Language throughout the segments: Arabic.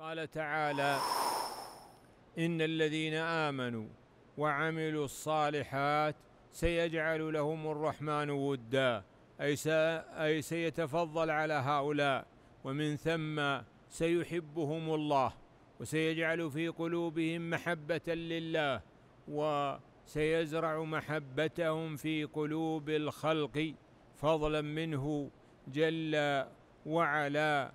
قال تعالى إن الذين آمنوا وعملوا الصالحات سيجعل لهم الرحمن ودا أي, أي سيتفضل على هؤلاء ومن ثم سيحبهم الله وسيجعل في قلوبهم محبة لله وسيزرع محبتهم في قلوب الخلق فضلا منه جل وعلا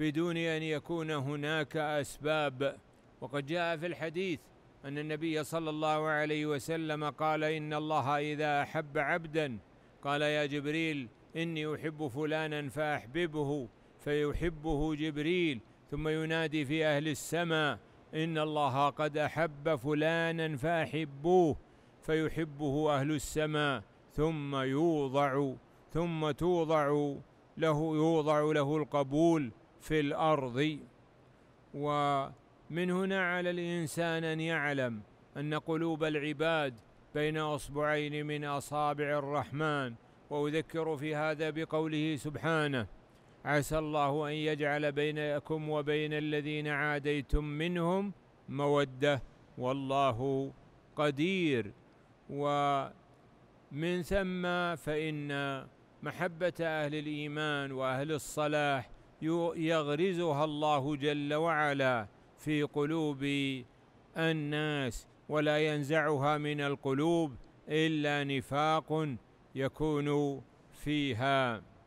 بدون ان يكون هناك اسباب وقد جاء في الحديث ان النبي صلى الله عليه وسلم قال ان الله اذا احب عبدا قال يا جبريل اني احب فلانا فاحببه فيحبه جبريل ثم ينادي في اهل السماء ان الله قد احب فلانا فاحبوه فيحبه اهل السماء ثم يوضع ثم توضع له يوضع له القبول في الارض ومن هنا على الانسان ان يعلم ان قلوب العباد بين اصبعين من اصابع الرحمن واذكر في هذا بقوله سبحانه عسى الله ان يجعل بينكم وبين الذين عاديتم منهم موده والله قدير ومن ثم فان محبه اهل الايمان واهل الصلاح يغرزها الله جل وعلا في قلوب الناس ولا ينزعها من القلوب الا نفاق يكون فيها